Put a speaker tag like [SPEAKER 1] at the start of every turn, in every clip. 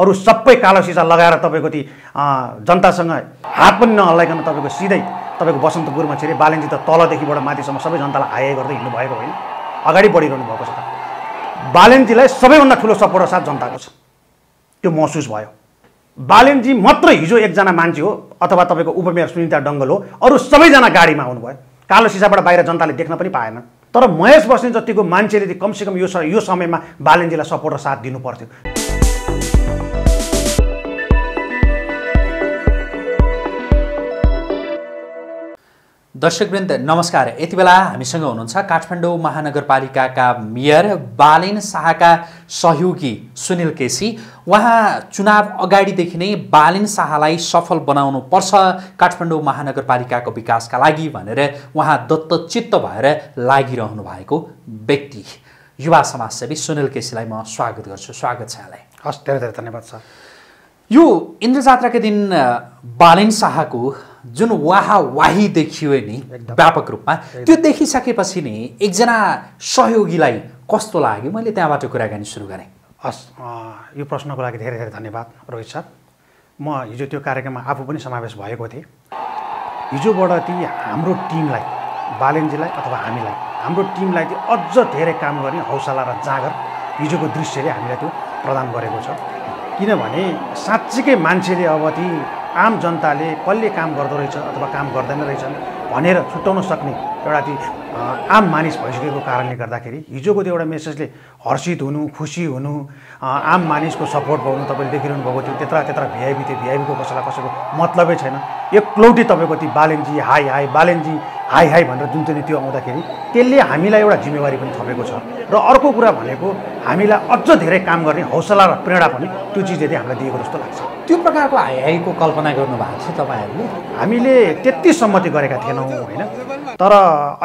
[SPEAKER 1] अरू सबै कालो सिसा लगाएर तपाईँको ती जनतासँग हात पनि नहल्लाइकन तपाईँको सिधै तपाईँको बसन्तपुरमा छिरे बालेन्जी त तलदेखिबाट माथिसम्म सबै जनतालाई हाई गर्दै हिँड्नु भएको होइन अगाडि बढिरहनु भएको छ बालेन्जीलाई सबैभन्दा ठुलो सपोर्ट र साथ जनताको छ त्यो महसुस भयो बालेन्जी मात्र हिजो एकजना मान्छे हो अथवा तपाईँको उपमेयर सुनिता डङ्गल हो अरू सबैजना गाडीमा आउनुभयो कालो सिसाबाट बाहिर जनताले देख्न पनि पाएन तर महेश बस्ने जतिको मान्छेले कमसेकम यो यो समयमा बालेन्जीलाई सपोर्ट र साथ दिनु पर्थ्यो
[SPEAKER 2] दर्शकवृन्द नमस्कार यति बेला हामीसँग हुनुहुन्छ काठमाडौँ महानगरपालिकाका मेयर बालिन शाहका सहयोगी सुनिल केसी उहाँ चुनाव अगाडिदेखि नै बालिन शाहलाई सफल बनाउनु पर्छ काठमाडौँ महानगरपालिकाको विकासका लागि भनेर उहाँ दत्तचित्त भएर लागिरहनु भएको व्यक्ति युवा समाजसेवी सुनिल केसीलाई म स्वागत गर्छु स्वागत छ यहाँलाई हस् धेरै धेरै धन्यवाद सर यो इन्द्र जात्राको दिन बालेन शाहको जुन वाही देखियो नि व्यापक रूपमा त्यो देखिसकेपछि नि एकजना सहयोगीलाई कस्तो लाग्यो मैले त्यहाँबाट कुराकानी सुरु गरेँ हस् यो प्रश्नको लागि धेरै
[SPEAKER 1] धेरै धन्यवाद रोहित सर म हिजो त्यो कार्यक्रममा आफू पनि समावेश भएको थिएँ हिजोबाट ती हाम्रो टिमलाई बालेनजीलाई अथवा हामीलाई हाम्रो टिमलाई चाहिँ अझ धेरै काम गर्ने हौसला र जाँगर हिजोको दृश्यले हामीलाई त्यो प्रदान गरेको छ किनभने साँच्चीकै मान्छेले अब ती आम जनताले कसले काम गर्दो रहेछ अथवा काम गर्दैन रहेछन् भनेर छुट्याउन सक्ने एउटा ती आम मानिस भइसकेको कारणले गर्दाखेरि हिजोको त्यो एउटा मेसेजले हर्षित हुनु खुसी हुनु आम मानिसको सपोर्ट पाउनु तपाईँले देखिरहनु भएको थियो त्यत्रा त्यत्र भिआइपी थियो भिआइपीको कसैलाई कसैको मतलबै छैन एकलौटी तपाईँको ती बालेनजी हाई हाई बालेनजी हाई हाई भनेर जुन चाहिँ त्यो आउँदाखेरि त्यसले हामीलाई एउटा जिम्मेवारी पनि थपेको छ र अर्को कुरा भनेको हामीलाई अझ धेरै काम गर्ने हौसला र प्रेरणा पनि त्यो चिजले हामीलाई दिएको जस्तो लाग्छ त्यो प्रकारको हाई हाईको कल्पना गर्नुभएको छ तपाईँहरूले हामीले त्यति सम्मति गरेका थिएनौँ होइन तर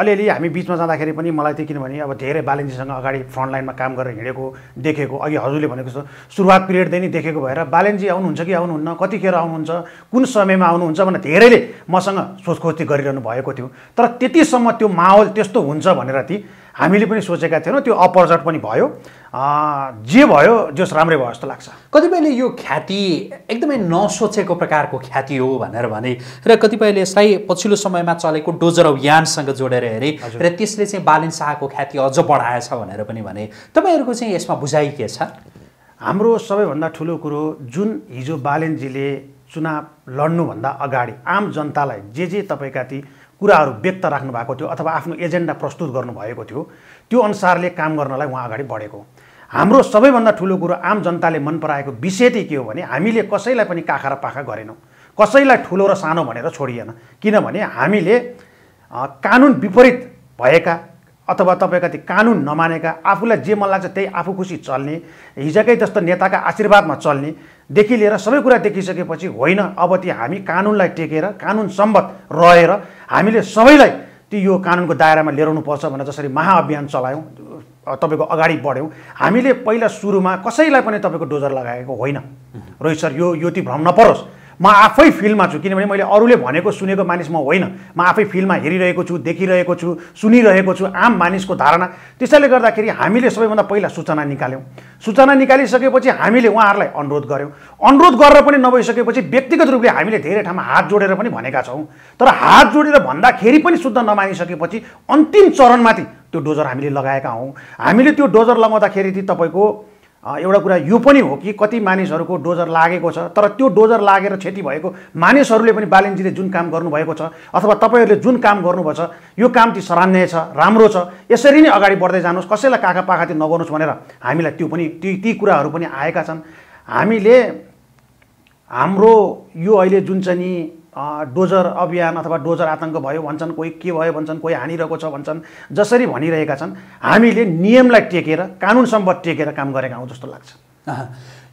[SPEAKER 1] अलिअलि हामी बिचमा जाँदाखेरि पनि मलाई त्यो किनभने अब धेरै बालेन्जीसँग अगाडि फ्रन्ट लाइनमा काम गरेर हिँडेको देखेको अघि हजुरले भनेको जस्तो सुरुवात पिरियडदेखि देखेको भएर बालेन्जी आउनुहुन्छ कि आउनुहुन्न कतिखेर आउनुहुन्छ कुन समयमा आउनुहुन्छ भनेर धेरैले मसँग सोचखोजी गरिरहनु भएको थियो तर त्यतिसम्म त्यो माहौल त्यस्तो हुन्छ भनेर ती हामीले पनि सोचेका
[SPEAKER 2] थिएनौँ त्यो अपरजट पनि भयो जे भयो जस राम्रै भयो जस्तो लाग्छ कतिपयले यो ख्याति एकदमै नसोचेको प्रकारको ख्याति हो भनेर भने र कतिपयले यसलाई पछिल्लो समयमा चलेको डोजर अभियानसँग जोडेर हेरे र त्यसले चाहिँ बालिन शाहको ख्याति अझ बढाएछ भनेर पनि भने तपाईँहरूको चाहिँ यसमा बुझाइ के छ
[SPEAKER 1] हाम्रो सबैभन्दा ठुलो कुरो जुन हिजो बालेनजीले चुनाव लड्नुभन्दा अगाडि आम जनतालाई जे जे तपाईँका ती कुराहरू व्यक्त राख्नु भएको थियो अथवा आफ्नो एजेन्डा प्रस्तुत गर्नुभएको थियो त्यो अनुसारले काम गर्नलाई उहाँ अगाडि बढेको हाम्रो सबैभन्दा ठुलो कुरो आम जनताले मन पराएको विषय चाहिँ के हो भने हामीले कसैलाई पनि काखा र पाखा गरेनौँ कसैलाई ठुलो र सानो भनेर छोडिएन किनभने हामीले कानुन विपरीत भएका अथवा तपाईँका ती कानुन नमानेका आफूलाई जे मन लाग्छ त्यही आफू खुसी चल्ने हिजकै जस्तो नेताका आशीर्वादमा चल्ने देखि लिएर सबै कुरा देखिसकेपछि होइन अब त्यो हामी कानुनलाई टेकेर कानुन सम्बत रहेर हामीले सबैलाई त्यो यो कानुनको दायरामा ल्याउनुपर्छ भनेर जसरी महाअभियान चलायौँ तपाईँको अगाडि बढ्यौँ हामीले पहिला सुरुमा कसैलाई पनि तपाईँको डोजर लगाएको होइन रोहित सर यो यो ती भ्रम नपरोस् म आफै फिल्डमा छु किनभने मैले अरूले भनेको सुनेको मानिस म होइन म आफै फिल्डमा हेरिरहेको छु देखिरहेको छु सुनिरहेको छु आम मानिसको धारणा त्यसैले गर्दाखेरि हामीले सबैभन्दा पहिला सूचना निकाल्यौँ सूचना निकालिसकेपछि हामीले उहाँहरूलाई अनुरोध गऱ्यौँ अनुरोध गरेर पनि नभइसकेपछि व्यक्तिगत रूपले हामीले धेरै ठाउँमा हात जोडेर पनि भनेका छौँ तर हात जोडेर भन्दाखेरि पनि शुद्ध नमानिसकेपछि अन्तिम चरणमाथि त्यो डोजर हामीले लगाएका हौँ हामीले त्यो डोजर लगाउँदाखेरि तपाईँको एउटा कुरा यो पनि हो कि कति मानिसहरूको डोजर लागेको छ तर त्यो डोजर लागेर क्षति भएको मानिसहरूले पनि बालिन्जीले जुन काम गर्नुभएको छ अथवा तपाईँहरूले जुन काम गर्नुभएको छ यो काम ती सराहनीय छ राम्रो छ यसरी नै अगाडि बढ्दै जानुहोस् कसैलाई काका ती नगर्नुहोस् भनेर हामीलाई त्यो पनि ती ती कुराहरू पनि आएका छन् हामीले हाम्रो यो अहिले जुन चाहिँ नि डोजर अभियान अथवा डोजर आतङ्क भयो भन्छन् कोही के भयो भन्छन् कोही हानिरहेको छ भन्छन् जसरी भनिरहेका छन् हामीले
[SPEAKER 2] नियमलाई टेकेर कानुनसम्म टेकेर काम गरेका हौँ जस्तो लाग्छ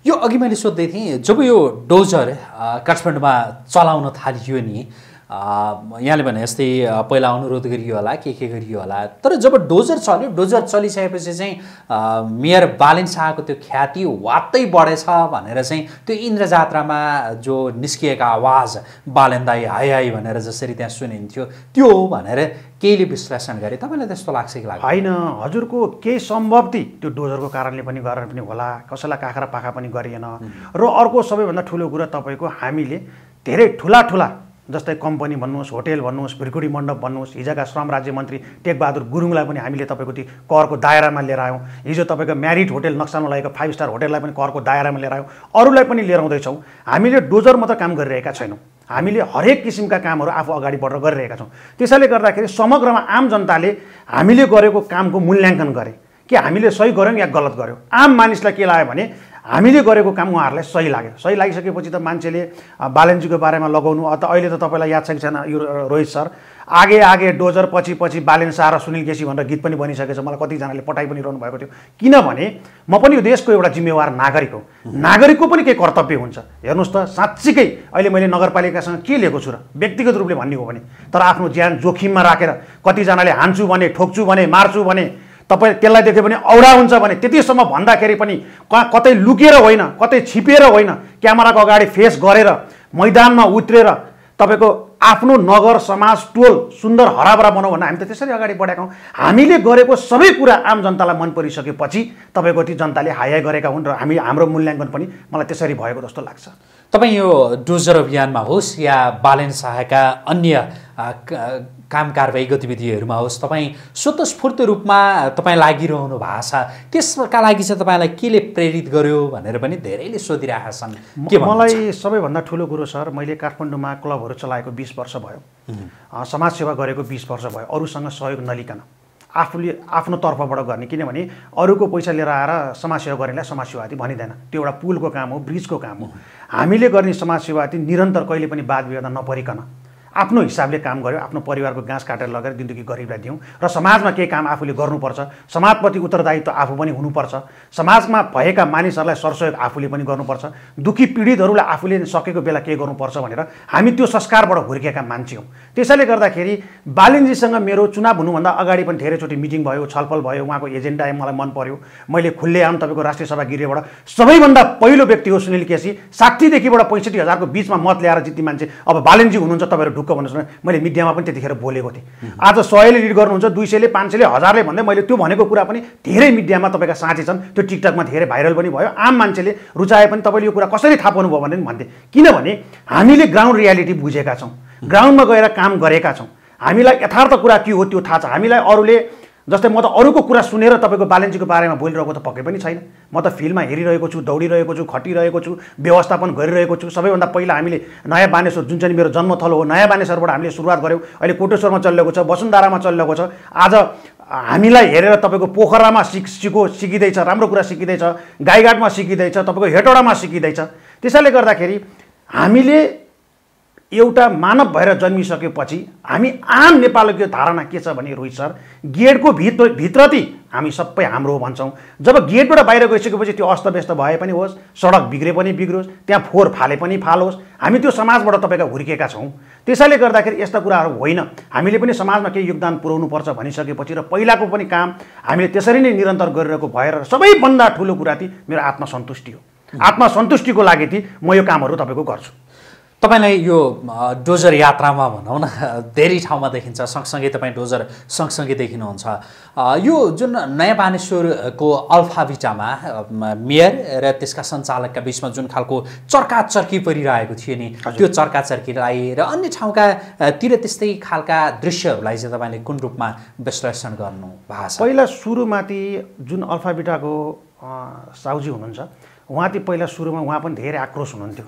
[SPEAKER 2] यो अघि मैले सोध्दै थिएँ जब यो डोजर काठमाडौँमा चलाउन थालियो नि यहाँले भने जस्तै पहिला अनुरोध गरियो होला के के गरियो होला तर जब डोजर चल्यो डोजर चलिसकेपछि चाहिँ मेयर बालेन शाहको त्यो ख्याति वात्तै बढेछ भनेर चाहिँ त्यो इन्द्रजात्रामा जो निस्किएका आवाज बालेन्दाई हाई हाई भनेर जसरी त्यहाँ सुनिन्थ्यो त्यो हो भनेर केहीले विश्लेषण गरे तपाईँलाई त्यस्तो लाग्छ कि लाग्छ होइन हजुरको
[SPEAKER 1] केही सम्भवति त्यो डोजरको कारणले पनि गरेर पनि होला कसैलाई काखरा पाखा पनि गरिएन र अर्को सबैभन्दा ठुलो कुरा तपाईँको हामीले धेरै ठुला ठुला जस्तै कम्पनी भन्नुहोस् होटेल भन्नुहोस् भ्रिकुटी मण्डप भन्नुहोस् हिजोका श्रम राज्य मन्त्री टेकबहादुर गुरुङलाई पनि हामीले तपाईँको त्यो करको दायरामा लिएर आयौँ हिजो तपाईँको म्यारिट होटेल नक्सामा लागेको फाइभ स्टार होटेललाई पनि करको दायरामा लिएर आयौँ अरूलाई पनि लिएर आउँदैछौँ हामीले डोजर मात्र काम गरिरहेका छैनौँ हामीले हरेक किसिमका कामहरू आफू अगाडि बढेर गरिरहेका छौँ त्यसैले गर्दाखेरि समग्रमा आम जनताले हामीले गरेको कामको मूल्याङ्कन गरे कि हामीले सही गऱ्यौँ या गलत गऱ्यौँ आम मानिसलाई के लाग्यो भने हामीले गरेको काम उहाँहरूलाई सही लाग्यो सही लागिसकेपछि त मान्छेले बालनजीको बारेमा लगाउनु अन्त अहिले त तपाईँलाई याद छ कि छैन यो रोहित सर आगे आगे डोजर पछि पछि बालेन शाह र सुनिल केसी भनेर गीत पनि बनिसकेछ मलाई कतिजनाले पठाइ पनि रहनु भएको थियो किनभने म पनि यो देशको एउटा जिम्मेवार नागरिक हो नागरिकको पनि केही कर्तव्य हुन्छ हेर्नुहोस् त साँच्चीकै अहिले मैले नगरपालिकासँग के लिएको छु र व्यक्तिगत रूपले भन्ने हो भने तर आफ्नो ज्यान जोखिममा राखेर कतिजनाले हान्छु भने ठोक्छु भने मार्छु भने तपाईँ त्यसलाई देख्यो भने औडा हुन्छ भने त्यतिसम्म भन्दाखेरि पनि कहाँ कतै लुकेर होइन कतै छिपेर होइन क्यामेराको अगाडि फेस गरेर मैदानमा उत्रेर तपाईँको आफ्नो नगर समाज टोल सुन्दर हराभरा बनाऊ भने हामी त त्यसरी अगाडि बढेका हौँ हामीले गरेको सबै कुरा आम जनतालाई मन परिसकेपछि तपाईँको ती जनताले हाया गरेका हुन् र हामी हाम्रो मूल्याङ्कन पनि मलाई त्यसरी
[SPEAKER 2] भएको जस्तो लाग्छ तपाईँ यो डोजर अभियानमा होस् या बालन शाहका अन्य काम कारवाही गतिविधिहरूमा होस् तपाईँ स्वतस्फूर्त रूपमा तपाईँ लागिरहनु भएको छ त्यसका लागि चाहिँ तपाईँलाई केले प्रेरित गर्यो भनेर पनि धेरैले सोधिरहेका छन् मलाई सबैभन्दा ठुलो कुरो सर मैले काठमाडौँमा क्लबहरू चलाएको बिस वर्ष भयो
[SPEAKER 1] समाजसेवा गरेको बिस वर्ष भयो अरूसँग सहयोग नलिकन आफूले आफ्नो तर्फबाट गर्ने किनभने अरूको पैसा लिएर आएर समाजसेवा गर्नेलाई आदि भनिँदैन त्यो एउटा पुलको काम हो ब्रिजको काम हो हामीले गर्ने समाजसेवाती निरन्तर कहिले पनि वाद विवाद नपरिकन आफ्नो हिसाबले काम गऱ्यो आफ्नो परिवारको घाँस काटेर लगेर जिन्दगी गरिबलाई दिउँ र समाजमा केही काम आफूले गर्नुपर्छ समाजप्रति उत्तरदायित्व आफू पनि हुनुपर्छ समाजमा भएका मानिसहरूलाई सरसहयोग आफूले पनि गर्नुपर्छ दुःखी पीडितहरूलाई आफूले सकेको बेला के गर्नुपर्छ भनेर हामी त्यो संस्कारबाट हुर्किएका मान्छे हौँ त्यसैले गर्दाखेरि बालिनजीसँग मेरो चुनाव हुनुभन्दा अगाडि पनि धेरैचोटि मिटिङ भयो छलफल भयो उहाँको एजेन्डा मलाई मन पर्यो मैले खुल्ले आउनु तपाईँको राष्ट्रिय सभा गिरेबाट सबैभन्दा पहिलो व्यक्ति हो सुनिल केसी साठीदेखिबाट पैँसठी हजारको बिचमा मत ल्याएर जित्ने मान्छे अब बालिनजी हुनुहुन्छ तपाईँहरू ढुक्क भन्नुहोस् मैले मिडियामा पनि त्यतिखेर बोलेको थिएँ आज सयले रिड गर्नुहुन्छ दुई सयले पाँच सयले हजारले भन्दै मैले त्यो भनेको कुरा पनि धेरै मिडियामा तपाईँका साथी छन् त्यो टिकटकमा धेरै भाइरल पनि भयो आम मान्छेले रुचाए पनि तपाईँले यो कुरा कसरी थाहा पाउनुभयो भनेर भन्थे किनभने हामीले ग्राउन्ड रियालिटी बुझेका छौँ ग्राउन्डमा गएर काम गरेका छौँ हामीलाई यथार्थ कुरा के हो त्यो थाहा छ हामीलाई अरूले जस्तै म त अरूको कुरा सुनेर तपाईँको ब्यालेन्सको बारेमा बोलिरहेको त पक्कै पनि छैन म त फिल्डमा हेरिरहेको छु दौडिरहेको छु खटिरहेको छु व्यवस्थापन गरिरहेको छु सबैभन्दा पहिला हामीले नयाँ बानेश्वर जुन चाहिँ मेरो जन्मथलो हो नयाँ बानेश्वरबाट हामीले सुरुवात गऱ्यौँ अहिले कोटेश्वरमा चलिरहेको छ वसुन्धारामा चलिरहेको छ आज हामीलाई हेरेर तपाईँको पोखरामा सिक सिको सिकिँदैछ राम्रो कुरा सिकिँदैछ गाईघाटमा सिकिँदैछ तपाईँको हेटौडामा सिकिँदैछ त्यसैले गर्दाखेरि हामीले एउटा मानव भएर जन्मिसकेपछि हामी आम नेपालको धारणा के छ भने रोहित सर गेटको भित्र भित्रति हामी सबै हाम्रो हो भन्छौँ जब गेटबाट बाहिर गइसकेपछि त्यो अस्तव्यस्त भए पनि होस् सडक बिग्रे पनि बिग्रोस् त्यहाँ फोहोर फाले पनि फालोस् हामी त्यो समाजबाट तपाईँका हुर्किएका छौँ त्यसैले गर्दाखेरि यस्ता कुराहरू होइन हामीले पनि समाजमा केही योगदान पर्छ भनिसकेपछि र पहिलाको पनि काम हामीले त्यसरी नै निरन्तर गरिरहेको भएर सबैभन्दा ठुलो कुरा ती मेरो आत्मसन्तुष्टि हो आत्मसन्तुष्टिको लागि
[SPEAKER 2] ती म यो कामहरू तपाईँको गर्छु तपाईँलाई यो डोजर यात्रामा भनौँ न धेरै ठाउँमा देखिन्छ सँगसँगै तपाईँ डोजर सँगसँगै देखिनुहुन्छ यो जुन नयाँ बानेश्वरको अल्फाभिटामा मेयर र त्यसका सञ्चालकका बिचमा जुन खालको चर्काचर्की परिरहेको थियो नि त्यो चर्काचर्कीलाई र अन्य ठाउँका तिर त्यस्तै खालका दृश्यहरूलाई चाहिँ तपाईँले कुन रूपमा विश्लेषण गर्नु भएको छ पहिला सुरुमाथि
[SPEAKER 1] जुन अल्फाभिटाको साउजी हुनुहुन्छ उहाँ चाहिँ पहिला सुरुमा उहाँ पनि धेरै आक्रोश हुनुहुन्थ्यो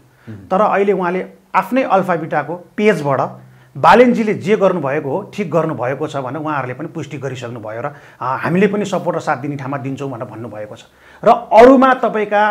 [SPEAKER 1] तर अहिले उहाँले आफ्नै अल्फाबिटाको पेजबाट बालेनजीले जे गर्नुभएको हो ठिक गर्नुभएको छ भनेर उहाँहरूले पनि पुष्टि गरिसक्नुभयो र हामीले पनि सपोर्ट र साथ दिने ठाउँमा दिन्छौँ भनेर भन्नुभएको छ र अरूमा तपाईँका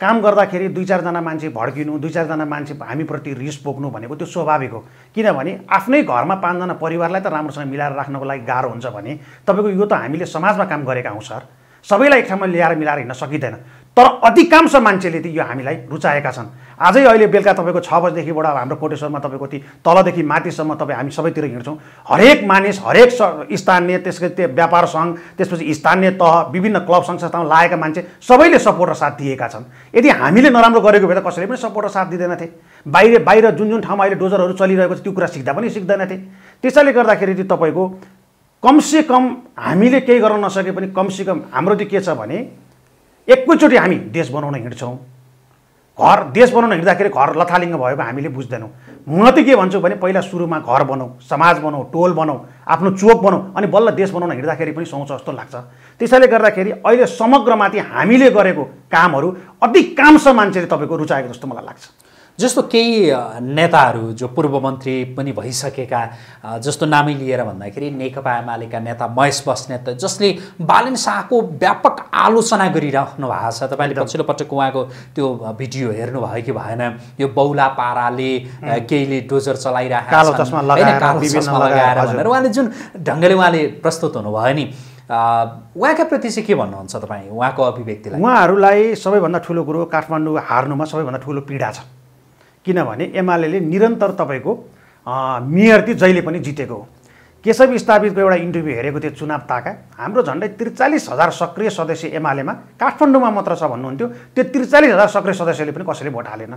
[SPEAKER 1] काम गर्दाखेरि दुई चारजना मान्छे भड्किनु दुई चारजना मान्छे हामीप्रति रिस बोक्नु भनेको त्यो स्वाभाविक हो किनभने आफ्नै घरमा पाँचजना परिवारलाई त राम्रोसँग मिलाएर राख्नको लागि गाह्रो हुन्छ भने तपाईँको यो त हामीले समाजमा काम गरेका हौँ सर सबैलाई एक ठाउँमा ल्याएर मिलाएर हिँड्न सकिँदैन तर अधिकांश मान्छेले त यो हामीलाई रुचाएका छन् आजै अहिले बेलुका तपाईँको छ बजीदेखिबाट हाम्रो कोटेश्वरमा तपाईँको ती तलदेखि माथिसम्म तपाईँ हामी सबैतिर हिँड्छौँ हरेक मानिस हरेक स्थानीय त्यसको त्यो व्यापार सङ्घ त्यसपछि स्थानीय तह विभिन्न क्लब सङ्घ संस्थामा लागेका मान्छे सबैले सपोर्ट र साथ दिएका छन् यदि हामीले नराम्रो गरेको भए त कसैले पनि सपोर्ट र साथ दिँदैनथे बाहिर बाहिर जुन जुन ठाउँमा अहिले डोजरहरू चलिरहेको छ त्यो कुरा सिक्दा पनि सिक्दैनथे त्यसैले गर्दाखेरि चाहिँ तपाईँको कमसेकम हामीले केही गर्न नसके पनि कमसेकम हाम्रो चाहिँ के छ भने एकैचोटि हामी देश बनाउन हिँड्छौँ घर देश बनाउन हिँड्दाखेरि घर लथालिङ्ग भने हामीले बुझ्दैनौँ म त के भन्छु भने पहिला सुरुमा घर बनाऊ समाज बनाऊ टोल बनाऊ आफ्नो चोक बनाऊ अनि बल्ल देश बनाउन हिँड्दाखेरि पनि सोच जस्तो लाग्छ त्यसैले गर्दाखेरि अहिले समग्रमाथि हामीले गरेको कामहरू अधिकांश मान्छेले तपाईँको
[SPEAKER 2] रुचाएको जस्तो मलाई लाग्छ जस्तो केही नेताहरू जो पूर्व मन्त्री पनि भइसकेका जस्तो नामै लिएर भन्दाखेरि नेकपा एमालेका नेता महेश बस्नेत जसले बालन शाहको व्यापक आलोचना गरिराख्नु भएको छ तपाईँले पछिल्लो पटक उहाँको त्यो भिडियो हेर्नुभयो कि भएन यो बौला पाराले केहीले डोजर चलाइरहेको लगाएर उहाँले जुन ढङ्गले उहाँले प्रस्तुत हुनुभयो नि उहाँका प्रति चाहिँ के भन्नुहुन्छ तपाईँ उहाँको अभिव्यक्तिलाई
[SPEAKER 1] उहाँहरूलाई सबैभन्दा ठुलो कुरो काठमाडौँ हार्नुमा सबैभन्दा ठुलो पीडा छ किनभने एमाले निरन्तर तपाईँको मेयर चाहिँ जहिले पनि जितेको हो केशव स्थापितको एउटा इन्टरभ्यू हेरेको थिएँ चुनाव ताका हाम्रो झन्डै त्रिचालिस हजार सक्रिय सदस्य एमालेमा काठमाडौँमा मात्र छ भन्नुहुन्थ्यो त्यो त्रिचालिस हजार सक्रिय सदस्यले पनि कसैले भोट हालेन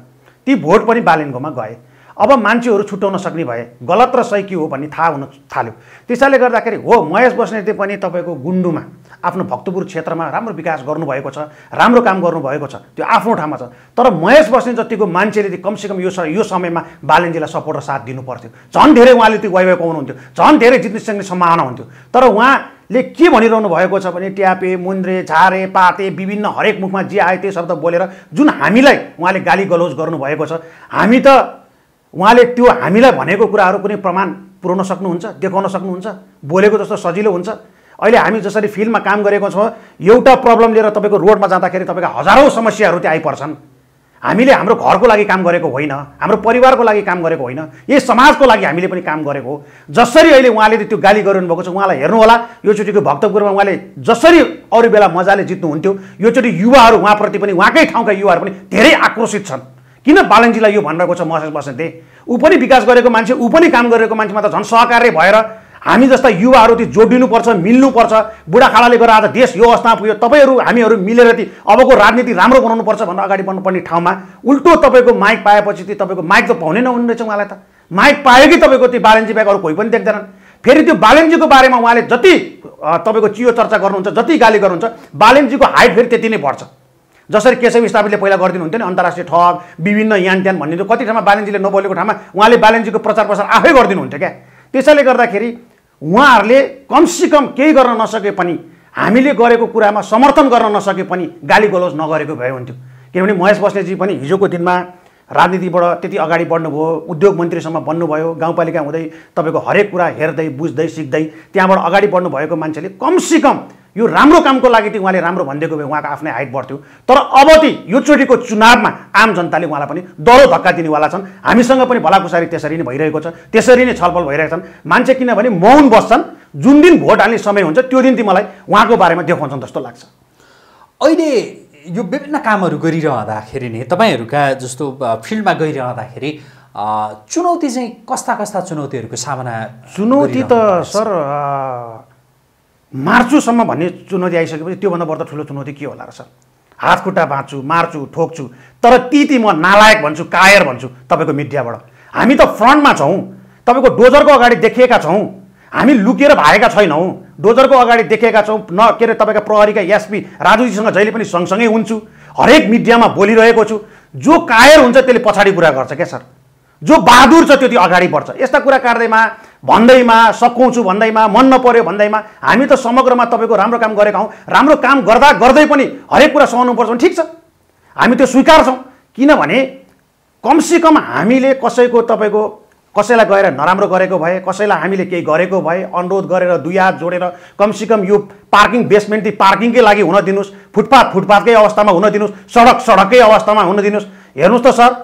[SPEAKER 1] ती भोट पनि बालिनकोमा गए अब मान्छेहरू छुट्याउन सक्ने भए गलत र सही के हो भन्ने थाहा हुन थाल्यो त्यसैले गर्दाखेरि हो महेश बस्नेतले पनि तपाईँको गुन्डुमा आफ्नो भक्तपुर क्षेत्रमा राम्रो विकास गर्नुभएको छ राम्रो काम गर्नुभएको छ त्यो आफ्नो ठाउँमा छ तर महेश बस्ने जतिको मान्छेले कमसेकम यो यो समयमा बालनजीलाई सपोर्ट र साथ दिनु पर्थ्यो झन् धेरै उहाँले त्यो वाइवाई पाउनुहुन्थ्यो झन् धेरै जित्न सक्ने सम्भावना हुन्थ्यो तर उहाँले के भनिरहनु भएको छ भने ट्यापे मुन्द्रे झारे पाते विभिन्न हरेक मुखमा जे आयो त्यो शब्द बोलेर जुन हामीलाई उहाँले गाली गलौज गर्नुभएको छ हामी त उहाँले त्यो हामीलाई भनेको कुराहरू कुनै प्रमाण पुऱ्याउन सक्नुहुन्छ देखाउन सक्नुहुन्छ बोलेको जस्तो सजिलो हुन्छ अहिले हामी जसरी फिल्डमा काम गरेको छौँ एउटा प्रब्लम लिएर तपाईँको रोडमा जाँदाखेरि तपाईँको हजारौँ समस्याहरू त्यहाँ आइपर्छन् हामीले हाम्रो घरको लागि काम गरेको होइन हाम्रो परिवारको लागि काम गरेको होइन यही समाजको लागि हामीले पनि काम गरेको हो जसरी अहिले उहाँले त्यो गाली गरिरहनु भएको छ उहाँलाई हेर्नुहोला योचोटिको भक्तपुरमा उहाँले जसरी अरू बेला मजाले जित्नुहुन्थ्यो योचोटि युवाहरू उहाँप्रति पनि उहाँकै ठाउँका युवाहरू पनि धेरै आक्रोशित छन् किन बालनजीलाई यो भनिरहेको छ महेश बस्नेतले ऊ पनि विकास गरेको मान्छे ऊ पनि काम गरेको मान्छेमा त झन् सहकार्य भएर हामी जस्ता युवाहरू ती जोडिनुपर्छ मिल्नुपर्छ बुढाखाडाले गरेर आज देश यो अवस्थामा पुग्यो तपाईँहरू हामीहरू मिलेर ती अबको राजनीति राम्रो बनाउनुपर्छ भनेर अगाडि बढ्नुपर्ने ठाउँमा उल्टो तपाईँको माइक पाएपछि ती तपाईँको माइक त पाउने नहुने रहेछ उहाँलाई त माइक पायो कि तपाईँको ती बालनजी बाहेक अरू कोही पनि देख्दैनन् फेरि त्यो बालनजीको बारेमा उहाँले जति तपाईँको चियो चर्चा गर्नुहुन्छ जति गाली गर्नुहुन्छ बालनजीको हाइट फेरि त्यति नै बढ्छ जसरी केशव स्थापितले पहिला गरिदिनु हुन्थ्यो नि अन्तर्राष्ट्रिय ठग विभिन्न यान त्यान भन्ने कति ठाउँमा बालनजीले नबोलेको ठाउँमा उहाँले बालनजीको प्रचार प्रसार आफै गरिदिनुहुन्थ्यो क्या त्यसैले गर्दाखेरि उहाँहरूले कमसेकम केही गर्न नसके पनि हामीले गरेको कुरामा समर्थन गर्न नसके पनि गाली गलोज नगरेको भए हुन्थ्यो किनभने महेश बस्नेजी पनि हिजोको दिनमा राजनीतिबाट त्यति अगाडि बढ्नुभयो उद्योग मन्त्रीसम्म बन्नुभयो गाउँपालिका हुँदै तपाईँको हरेक कुरा हेर्दै बुझ्दै सिक्दै त्यहाँबाट अगाडि बढ्नु भएको मान्छेले कमसेकम यो राम्रो कामको लागि त उहाँले राम्रो भनिदिएको भए उहाँको आफ्नै हाइट बढ्थ्यो तर अब ती योचोटिको चुनावमा आम जनताले उहाँलाई पनि दलो धक्का दिनेवाला छन् हामीसँग पनि भलाकुसारी त्यसरी नै भइरहेको छ त्यसरी नै छलफल भइरहेका छन् मान्छे किनभने मौन बस्छन् जुन दिन भोट हाल्ने समय हुन्छ त्यो दिन ती उहाँको बारेमा
[SPEAKER 2] देखाउँछन् जस्तो लाग्छ अहिले यो विभिन्न कामहरू गरिरहँदाखेरि नै तपाईँहरूका जस्तो फिल्डमा गइरहँदाखेरि चुनौती चाहिँ कस्ता कस्ता चुनौतीहरूको सामना
[SPEAKER 1] चुनौती त सर मार्छुसम्म भन्ने चुनौती आइसकेपछि त्योभन्दा बढ्दा ठुलो चुनौती के होला रहेछ हात खुट्टा बाँच्छु मार्छु ठोक्छु तर ती ती म नालायक भन्छु कायर भन्छु तपाईँको मिडियाबाट हामी त फ्रन्टमा छौँ तपाईँको डोजरको अगाडि देखिएका छौँ हामी लुकेर भागेका छैनौँ डोजरको अगाडि देखेका छौँ न के अरे तपाईँका प्रहरीका एसपी राजुजीसँग जहिले पनि सँगसँगै हुन्छु हरेक मिडियामा बोलिरहेको छु जो कायर हुन्छ त्यसले पछाडि कुरा गर्छ क्या सर जो बहादुर छ त्यो अगाडि बढ्छ यस्ता कुरा काट्दैमा भन्दैमा सकाउँछु भन्दैमा मन नपऱ्यो भन्दैमा हामी त समग्रमा तपाईँको राम्रो काम गरेका हौँ राम्रो काम गर्दा गर्दै पनि हरेक कुरा सहनुपर्छ ठिक छ हामी त्यो स्वीकार्छौँ किनभने कमसेकम हामीले कसैको तपाईँको कसैलाई गएर नराम्रो गरेको भए कसैलाई हामीले केही गरेको भए अनुरोध गरेर दुई हात जोडेर कमसेकम यो पार्किङ बेसमेन्ट ती पार्किङकै लागि हुन दिनुहोस् फुटपाथ फुटपाथकै अवस्थामा हुन दिनुहोस् सडक सडककै अवस्थामा हुन दिनुहोस् हेर्नुहोस् त सर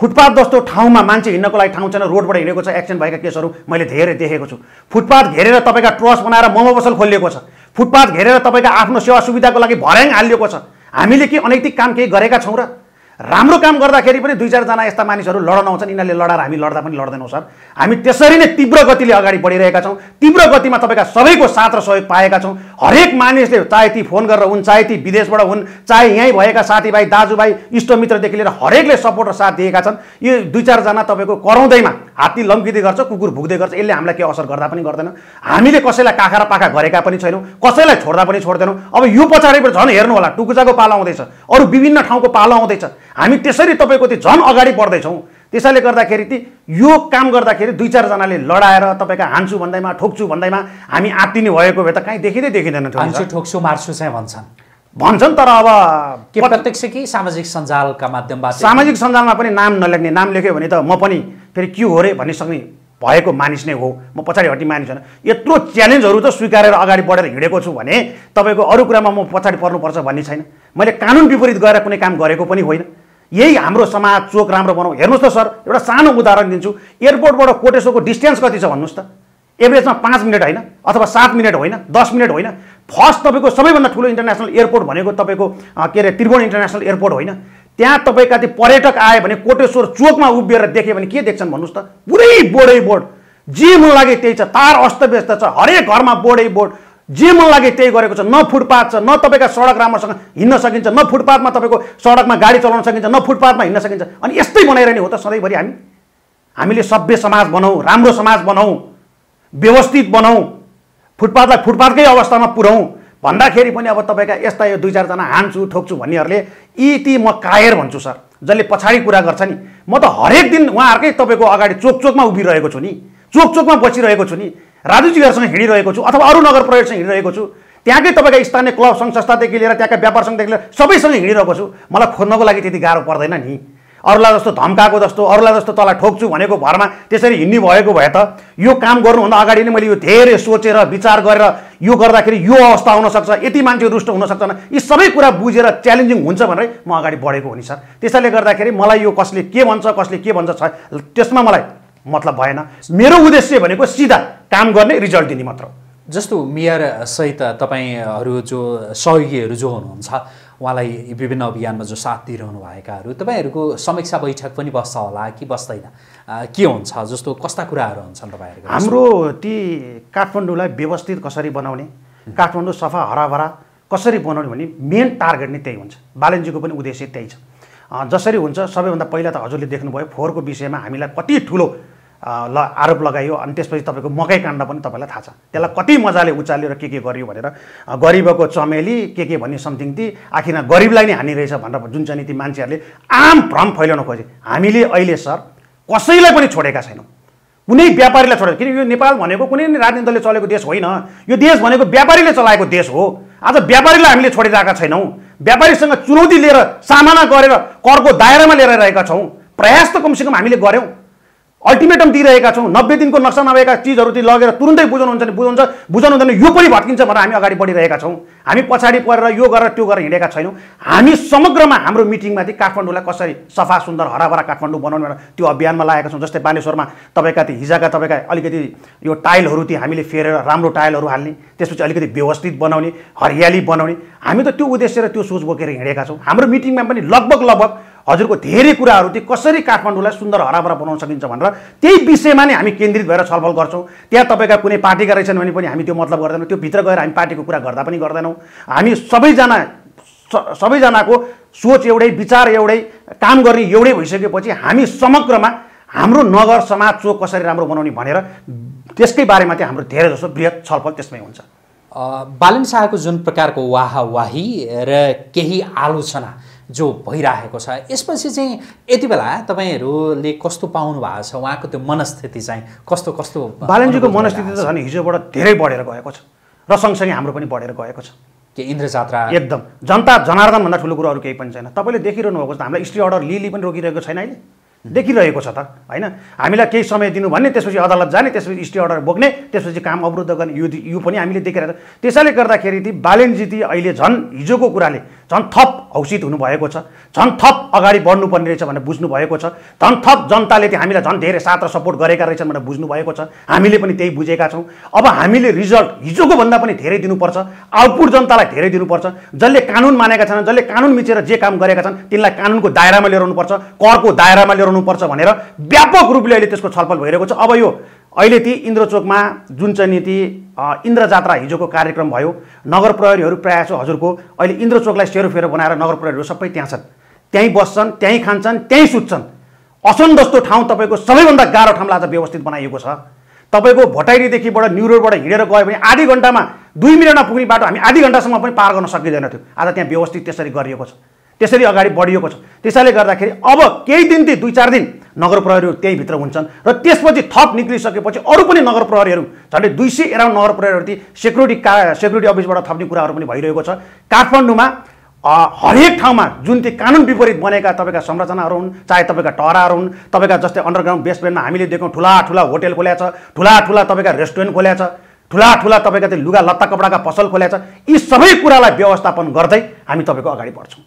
[SPEAKER 1] फुटपाथ जस्तो ठाउँमा मान्छे हिँड्नको लागि ठाउँ छैन रोडबाट हिँडेको छ एक्सिडेन्ट भएका केसहरू मैले धेरै देखेको छु फुटपाथ घेरेर तपाईँका ट्रस बनाएर मोमो पसल खोलिएको छ फुटपाथ घेरेर तपाईँका आफ्नो सेवा सुविधाको लागि भर्याङ हालिएको छ हामीले के अनैतिक काम केही गरेका छौँ र राम्रो काम गर्दाखेरि पनि दुई चारजना यस्ता मानिसहरू लडन आउँछन् यिनीहरूले लडाएर हामी लड्दा पनि लड्दैनौँ सर हामी त्यसरी नै तीव्र गतिले अगाडि बढिरहेका छौँ तीव्र गतिमा तपाईँका सबैको साथ र सहयोग पाएका छौँ हरेक मानिसले चाहे ती फोन गरेर हुन् चाहे ती विदेशबाट हुन् चाहे यहीँ भएका साथीभाइ दाजुभाइ इष्टमित्रदेखि लिएर हरेकले सपोर्ट र साथ दिएका छन् यो दुई चारजना तपाईँको कराउँदैमा हात्ती लम्किँदै गर्छ कुकुर भुक्दै गर्छ यसले हामीलाई केही असर गर्दा पनि गर्दैन हामीले कसैलाई काखा र पाखा गरेका पनि छैनौँ कसैलाई छोड्दा पनि छोड्दैनौँ अब यो पछाडिबाट झन् हेर्नु होला टुकुचाको पालो आउँदैछ अरू विभिन्न ठाउँको पालो आउँदैछ हामी त्यसरी तपाईँको त्यो झन् अगाडि बढ्दैछौँ त्यसैले गर्दाखेरि ती यो काम गर्दाखेरि दुई चारजनाले लडाएर तपाईँका हान्छु भन्दैमा ठोक्छु भन्दैमा हामी आत्तिने भएको भए त कहीँ देखिँदै देखिँदैन हान्छु ठोक्छु मार्छु चाहिँ भन्छन् भन्छन् तर अब के प्रत्यक्ष कि सामाजिक
[SPEAKER 2] सञ्जालका माध्यमबाट सामाजिक
[SPEAKER 1] सञ्जालमा पनि नाम नलेख्ने नाम लेख्यो भने त म पनि फेरि के हो रे सक्ने भएको मानिस नै हो म पछाडि हट्ने मानिस होइन यत्रो च्यालेन्जहरू त स्वीकारेर अगाडि बढेर हिँडेको छु भने तपाईँको अरू कुरामा म पछाडि पर्नुपर्छ भन्ने छैन मैले कानुन विपरीत गएर कुनै काम गरेको पनि होइन यही हाम्रो समाज चोक राम्रो बनाऊ हेर्नुहोस् त सर एउटा सानो उदाहरण दिन्छु एयरपोर्टबाट कोटेश्वरको डिस्टेन्स कति छ भन्नुहोस् त एभरेजमा पाँच मिनट होइन अथवा सात मिनट होइन दस मिनट होइन फर्स्ट तपाईँको सबैभन्दा ठुलो इन्टरनेसनल एयरपोर्ट भनेको तपाईँको के अरे त्रिभुवन इन्टरनेसनल एयरपोर्ट होइन त्यहाँ तपाईँका त्यो पर्यटक आयो भने कोटेश्वर चोकमा उभिएर देख्यो भने के देख्छन् भन्नुहोस् त पुरै बोर्डै बोर्ड जे मन लाग्यो त्यही छ तार अस्तव्यस्त छ हरेक घरमा बोर्डै बोर्ड जे मन लाग्यो त्यही गरेको छ न फुटपाथ छ न तपाईँका सडक राम्रोसँग हिँड्न सकिन्छ न फुटपाथमा तपाईँको सडकमा गाडी चलाउन सकिन्छ न फुटपाथमा हिँड्न सकिन्छ अनि यस्तै बनाइरहने हो त सधैँभरि हामी हामीले सभ्य समाज बनाऊ राम्रो समाज बनाऊ व्यवस्थित बनाऊ फुटपाथलाई फुटपाथकै अवस्थामा पुऱ्याउँ भन्दाखेरि पनि अब तपाईँका यस्ता यो दुई चारजना हान्छु ठोक्छु भन्नेहरूले यी ती म कायर भन्छु सर जसले पछाडि कुरा गर्छ नि म त हरेक दिन उहाँहरूकै तपाईँको अगाडि चोकचोकमा उभिरहेको छु नि चोकचोकमा बसिरहेको छु नि राजुजीहरूसँग हिँडिरहेको छु अथवा अरू नगर प्रयोगसँग हिँडिरहेको छु त्यहाँकै तपाईँका स्थानीय क्लब सङ्घ संस्थादेखि लिएर त्यहाँका व्यापार सङ्घदेखि लिएर सबैसँग हिँडिरहेको छु मलाई खोज्नको लागि त्यति गाह्रो पर्दैन नि अरूलाई जस्तो धम्काएको जस्तो अरूलाई जस्तो तँलाई ठोक्छु भनेको भरमा त्यसरी हिँड्ने भएको भए त यो काम गर्नुभन्दा अगाडि नै मैले यो धेरै सोचेर विचार गरेर यो गर्दाखेरि यो अवस्था हुनसक्छ यति मान्छे रुष्ट सक्छ यी सबै कुरा बुझेर च्यालेन्जिङ हुन्छ भनेर म अगाडि बढेको हो नि सर त्यसैले गर्दाखेरि मलाई यो कसले के भन्छ कसले के भन्छ छ त्यसमा मलाई मतलब भएन मेरो उद्देश्य
[SPEAKER 2] भनेको सिधा काम गर्ने रिजल्ट दिने मात्र जस्तो मेयर सहित तपाईँहरू जो सहयोगीहरू जो हुनुहुन्छ उहाँलाई विभिन्न अभियानमा जो साथ दिइरहनु भएकाहरू तपाईँहरूको समीक्षा बैठक पनि बस्छ होला कि बस्दैन के हुन्छ जस्तो कस्ता कुराहरू हुन्छन् तपाईँहरू हाम्रो ती काठमाडौँलाई व्यवस्थित कसरी बनाउने काठमाडौँ सफा हराभरा
[SPEAKER 1] कसरी बनाउने भने मेन टार्गेट नै त्यही हुन्छ बालनजीको पनि उद्देश्य त्यही छ जसरी हुन्छ सबैभन्दा पहिला त हजुरले देख्नुभयो फोहोरको विषयमा हामीलाई कति ठुलो ल आरोप लगायो अनि त्यसपछि तपाईँको मकै काण्ड पनि तपाईँलाई थाहा छ त्यसलाई कति मजाले उचाल्यो र के के गर्यो भनेर गरिबको चमेली के के भन्ने समथिङ ती आखिरमा गरिबलाई नै हानि रहेछ भनेर जुन चाहिँ ती मान्छेहरूले आम भ्रम फैलाउन खोजे हामीले अहिले सर कसैलाई पनि छोडेका छैनौँ कुनै व्यापारीलाई छोडेर किनकि यो नेपाल भनेको कुनै पनि राजनीतिले चलेको देश होइन यो देश भनेको व्यापारीले चलाएको देश हो आज व्यापारीलाई हामीले छोडिरहेका छैनौँ व्यापारीसँग चुनौती लिएर सामना गरेर करको दायरामा लिएर रहेका छौँ प्रयास त कमसेकम हामीले गऱ्यौँ अल्टिमेटम दिइरहेका छौँ नब्बे दिनको नक्सा नभएका चिजहरू चाहिँ लगेर तुरुन्तै बुझाउनुहुन्छ नि बुझाउँछ बुझाउनु हुँदैन यो पनि भत्किन्छ भनेर हामी अगाडि बढिरहेका छौँ हामी पछाडि परेर यो गरेर त्यो गरेर हिँडेका छैनौँ हामी समग्रमा हाम्रो मिटिङमा चाहिँ काठमाडौँलाई कसरी सफा सुन्दर हराभरा काठमाडौँ बनाउने भनेर त्यो अभियानमा लागेका छौँ जस्तै बानेश्वरमा तपाईँका ती हिजाका तपाईँका अलिकति यो टाइलहरू ती हामीले फेरेर राम्रो टाइलहरू हाल्ने त्यसपछि अलिकति व्यवस्थित बनाउने हरियाली बनाउने हामी त त्यो उद्देश्य र त्यो सोच बोकेर हिँडेका छौँ हाम्रो मिटिङमा पनि लगभग लगभग हजुरको धेरै कुराहरू त्यो कसरी काठमाडौँलाई सुन्दर हराभरा बनाउन सकिन्छ भनेर त्यही विषयमा नै हामी केन्द्रित भएर छलफल गर्छौँ त्यहाँ तपाईँका कुनै पार्टीका रहेछन् भने पनि हामी त्यो मतलब गर्दैनौँ त्यो भित्र गएर हामी पार्टीको कुरा गर्दा पनि गर्दैनौँ हामी सबैजना सबैजनाको सोच एउटै विचार एउटै काम गर्ने एउटै भइसकेपछि हामी समग्रमा हाम्रो नगर समाज चोक कसरी राम्रो बनाउने भनेर
[SPEAKER 2] त्यसकै बारेमा चाहिँ हाम्रो धेरै जसो वृहत छलफल त्यसमै हुन्छ बालन शाहको जुन प्रकारको वाहवाही र केही आलोचना जो भइरहेको छ यसपछि चाहिँ यति बेला तपाईँहरूले कस्तो पाउनु भएको छ उहाँको त्यो मनस्थिति चाहिँ कस्तो कस्तो बालनजीको मनस्थिति त झन् हिजोबाट धेरै बढेर गएको छ र सँगसँगै हाम्रो पनि बढेर गएको छ
[SPEAKER 1] के इन्द्र जात्रा एकदम जनता जनार्दनभन्दा ठुलो कुरो अरू केही पनि छैन तपाईँले देखिरहनु भएको छ हामीलाई स्ट्री अर्डर लिली पनि रोकिरहेको छैन अहिले देखिरहेको छ त होइन हामीलाई केही समय दिनु भन्ने त्यसपछि अदालत जाने त्यसपछि स्टे अर्डर बोक्ने त्यसपछि काम अवरुद्ध गर्ने यो यो पनि हामीले देखिरहेको छ त्यसैले गर्दाखेरि ती बालेनजी अहिले झन् हिजोको कुराले झन् थप हौसित हुनुभएको छ झन् थप अगाडि बढ्नुपर्ने रहेछ भनेर बुझ्नुभएको छ झन् थप जनताले त्यो हामीलाई झन् धेरै साथ र सपोर्ट गरेका रहेछन् भनेर बुझ्नुभएको छ हामीले पनि त्यही बुझेका छौँ अब हामीले रिजल्ट हिजोको भन्दा पनि धेरै दिनुपर्छ आउटपुट जनतालाई धेरै दिनुपर्छ जसले कानुन मानेका छैनन् जसले कानुन मिचेर जे काम गरेका छन् तिनलाई कानुनको दायरामा लिएर आउनुपर्छ करको दायरामा लिएर आउनुपर्छ भनेर व्यापक रूपले अहिले त्यसको छलफल भइरहेको छ अब यो अहिले ती इन्द्रचोकमा जुन चाहिँ नीति इन्द्र जात्रा हिजोको कार्यक्रम भयो नगर प्रहरीहरू प्रायः छ हजुरको अहिले इन्द्रचोकलाई सेरोफेरो बनाएर नगर प्रहरीहरू सबै त्यहाँ छन् त्यहीँ बस्छन् त्यहीँ खान्छन् त्यहीँ सुत्छन् असन जस्तो ठाउँ तपाईँको सबैभन्दा गाह्रो ठाउँलाई आज व्यवस्थित बनाइएको छ तपाईँको भटाइरीदेखिबाट न्यु रोडबाट हिँडेर गयो भने आधी घन्टामा दुई मिनटमा पुग्ने बाटो हामी आधी घन्टासम्म पनि पार गर्न सकिँदैनथ्यो आज त्यहाँ व्यवस्थित त्यसरी गरिएको छ त्यसरी अगाडि बढिएको छ त्यसैले गर्दाखेरि अब केही दिन ती दुई चार दिन नगर प्रहरीहरू त्यहीँभित्र हुन्छन् र त्यसपछि थप निक्लिसकेपछि अरू पनि नगर प्रहरीहरू झन्डै दुई सय एराउन्ड नगर प्रहरीहरू ती सेक्युरिटी का सेक्युरिटी अफिसबाट थप्ने कुराहरू पनि भइरहेको छ काठमाडौँमा हरेक ठाउँमा जुन ती कानुन विपरीत बनेका तपाईँका संरचनाहरू हुन् चाहे तपाईँका टहराहरू हुन् तपाईँका जस्तै अन्डरग्राउन्ड बेसमेन्टमा हामीले देख्यौँ ठुला ठुला होटेल खोल्या छ ठुला ठुला तपाईँका रेस्टुरेन्ट खोल्या छ ठुला ठुला तपाईँका त्यो लुगा लत्ता कपडाका पसल खोल्या छ यी सबै कुरालाई
[SPEAKER 2] व्यवस्थापन गर्दै हामी तपाईँको अगाडि बढ्छौँ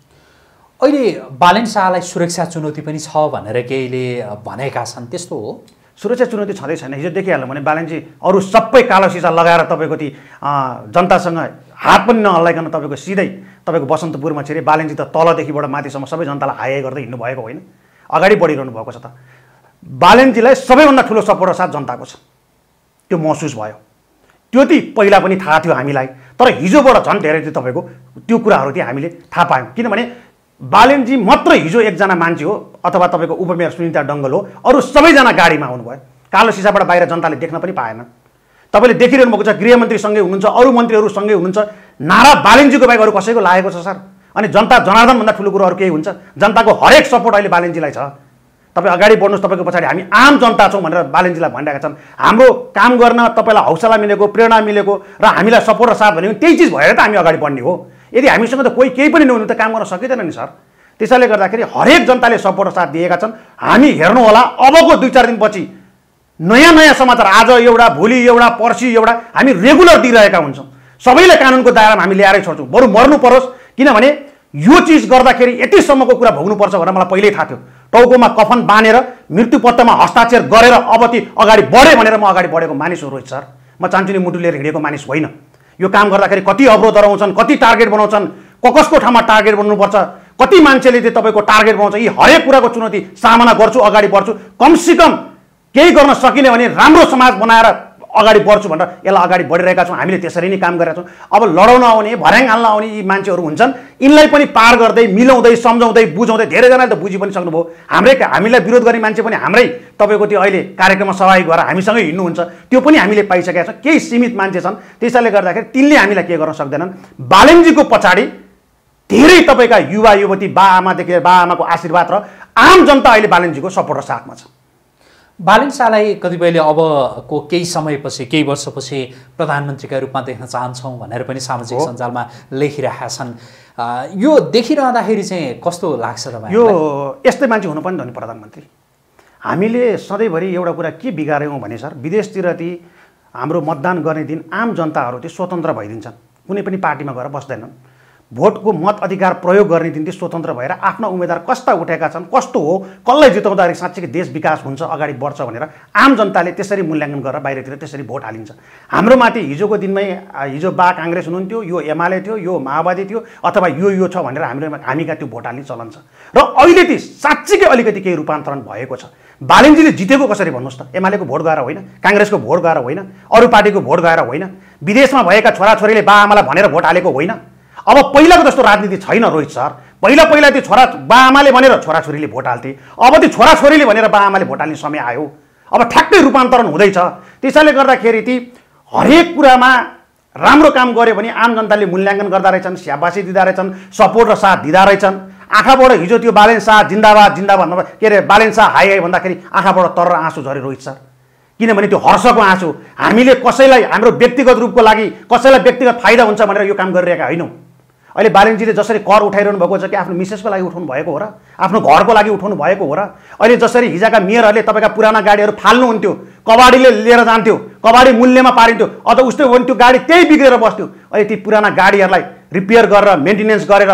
[SPEAKER 2] अहिले बालन शाहलाई सुरक्षा चुनौती पनि छ भनेर केहीले भनेका छन् त्यस्तो हो सुरक्षा चुनौती छँदै छैन हिजो देखिहाल्नु भने
[SPEAKER 1] बालनजी अरू सबै कालो सिसा लगाएर तपाईँको ती जनतासँग हात पनि नहल्लाइकन तपाईँको सिधै तपाईँको बसन्तपुरमा छिरे बालनजी त तलदेखिबाट माथिसम्म सबै जनतालाई हाय गर्दै हिँड्नु भएको होइन अगाडि बढिरहनु भएको छ त बालनजीलाई सबैभन्दा ठुलो सपोर्ट र साथ जनताको छ त्यो महसुस भयो त्यो ती पहिला पनि थाहा थियो हामीलाई तर हिजोबाट झन् धेरै चाहिँ तपाईँको त्यो कुराहरू चाहिँ हामीले थाहा पायौँ किनभने बालेनजी मात्र हिजो एकजना मान्छे हो अथवा तपाईँको उपमेयर सुनिता डङ्गल हो अरू सबैजना गाडीमा आउनुभयो कालो सिसाबाट बाहिर जनताले देख्न पनि पाएन तपाईँले देखिरहनु भएको छ गृहमन्त्रीसँगै हुनुहुन्छ अरू सँगै हुनुहुन्छ नारा बालेनजीको बाहेक अरू कसैको लागेको छ सर अनि जनता जनार्दनभन्दा ठुलो कुरो अरू केही हुन्छ जनताको हरेक सपोर्ट अहिले बालेनजीलाई छ तपाईँ अगाडि बढ्नुहोस् तपाईँको पछाडि हामी आम जनता छौँ भनेर बालेनजीलाई भनिरहेका छन् हाम्रो काम गर्न तपाईँलाई हौसला मिलेको प्रेरणा मिलेको र हामीलाई सपोर्ट र साथ भने त्यही चिज भएर त हामी अगाडि बढ्ने हो यदि हामीसँग त कोही केही पनि नहुनु त काम गर्न सकिँदैन नि सर त्यसैले गर्दाखेरि हरेक जनताले सपोर्ट साथ दिएका छन् हामी हेर्नुहोला अबको दुई चार दिनपछि नयाँ नयाँ समाचार आज एउटा भोलि एउटा पर्सि एउटा हामी रेगुलर दिइरहेका हुन्छौँ सबैलाई कानुनको दायरामा हामी ल्याएरै छोड्छौँ बरु मर्नु परोस् किनभने यो चिज गर्दाखेरि यतिसम्मको कुरा भोग्नुपर्छ भनेर मलाई पहिल्यै थाहा थियो टाउकोमा कफन बाँधेर मृत्युपत्रमा हस्ताक्षर गरेर अब ती अगाडि बढेँ भनेर म अगाडि बढेको मानिस हो रोहित सर म चान्चुनी मुटु लिएर हिँडेको मानिस होइन यो काम गर्दाखेरि कति अवरोधहरू आउँछन् कति टार्गेट बनाउँछन् क कसको ठाउँमा टार्गेट बनाउनुपर्छ कति मान्छेले चाहिँ तपाईँको टार्गेट बनाउँछ यी हरेक कुराको चुनौती सामना गर्छु अगाडि बढ्छु कमसेकम केही गर्न सकिने भने राम्रो समाज बनाएर अगाडि बढ्छु भनेर यसलाई अगाडि बढिरहेका छौँ हामीले त्यसरी नै काम गरेका छौँ अब लडाउन आउने भर्याङ हाल्न आउने यी मान्छेहरू हुन्छन् यिनलाई पनि पार गर्दै मिलाउँदै सम्झाउँदै बुझाउँदै धेरैजनाले त बुझि पनि सक्नुभयो हाम्रै हामीलाई विरोध गर्ने मान्छे पनि हाम्रै तपाईँको त्यो अहिले कार्यक्रममा सहभागी भएर हामीसँगै हिँड्नुहुन्छ त्यो पनि हामीले पाइसकेका छौँ केही सीमित मान्छे छन् त्यसैले गर्दाखेरि तिनले हामीलाई के गर्न सक्दैनन् बालेन्जीको पछाडि धेरै तपाईँका युवा युवती बाआमादेखि बाबाआमाको आशीर्वाद र आम
[SPEAKER 2] जनता अहिले बालेन्जीको सपोर्ट र साथमा छ बालिन कतिपयले अबको केही समयपछि केही वर्षपछि प्रधानमन्त्रीका रूपमा देख्न चाहन्छौँ भनेर पनि सामाजिक सञ्जालमा लेखिरहेका छन् यो देखिरहँदाखेरि चाहिँ कस्तो लाग्छ तपाईँ यो यस्तै मान्छे
[SPEAKER 1] हुनु पनि त नि प्रधानमन्त्री हामीले सधैँभरि एउटा कुरा के बिगाऱ्यौँ भने सर विदेशतिर ती हाम्रो मतदान गर्ने दिन आम जनताहरू त्यो स्वतन्त्र भइदिन्छन् कुनै पनि पार्टीमा गएर बस्दैनन् भोटको मत अधिकार प्रयोग गर्ने दिन निम्ति स्वतन्त्र भएर आफ्ना उम्मेद्वार कस्ता उठेका छन् कस्तो हो कसलाई जिताउँदाखेरि साँच्चै देश विकास हुन्छ अगाडि बढ्छ भनेर आम जनताले त्यसरी मूल्याङ्कन गरेर बाहिरतिर त्यसरी भोट हालिन्छ हाम्रो माथि हिजोको दिनमै हिजो बा काङ्ग्रेस हुनुहुन्थ्यो यो एमाले थियो यो माओवादी थियो अथवा यो यो छ भनेर हामीले हामीका त्यो भोट हाल्ने चलन छ र अहिले ती साँच्चीकै अलिकति केही रूपान्तरण भएको छ बालिन्जीले जितेको कसरी भन्नुहोस् त एमालेको भोट गएर होइन काङ्ग्रेसको भोट गएर होइन अरू पार्टीको भोट गएर होइन विदेशमा भएका छोराछोरीले बा आमालाई भनेर भोट हालेको होइन अब पहिलाको जस्तो राजनीति छैन रोहित सर पहिला पहिला त्यो छोरा बाआमाले भनेर छोराछोरीले भोट हाल्थे अब त्यो छोराछोरीले भनेर बाआमाले भोट हाल्ने समय आयो अब ठ्याक्कै रूपान्तरण हुँदैछ त्यसैले गर्दाखेरि ती हरेक कुरामा राम्रो काम गर्यो भने आम जनताले मूल्याङ्कन गर्दा रहेछन् स्याबासी दिँदा रहेछन् सपोर्ट र साथ दिँदा रहेछन् आँखाबाट हिजो त्यो बालेन शाह जिन्दाबाद जिन्दाबाद नभए के अरे बालेन शाह हाई हाई भन्दाखेरि आँखाबाट तर आँसु झरे रोहित सर किनभने त्यो हर्षको आँसु हामीले कसैलाई हाम्रो व्यक्तिगत रूपको लागि कसैलाई व्यक्तिगत फाइदा हुन्छ भनेर यो काम गरिरहेका होइनौँ अहिले बालनजीले जसरी कर उठाइरहनु भएको छ कि आफ्नो मिसेसको लागि उठाउनु भएको हो र आफ्नो घरको लागि उठाउनु भएको हो र अहिले जसरी हिजोका मेयरहरूले तपाईँका पुराना गाडीहरू फाल्नुहुन्थ्यो कबाडीले लिएर जान्थ्यो कबाडी मूल्यमा पारिन्थ्यो अन्त उस्तै हो भने त्यो गाडी त्यही बिग्रेर बस्थ्यो अहिले ती पुराना गाडीहरूलाई रिपेयर गरेर मेन्टेनेन्स गरेर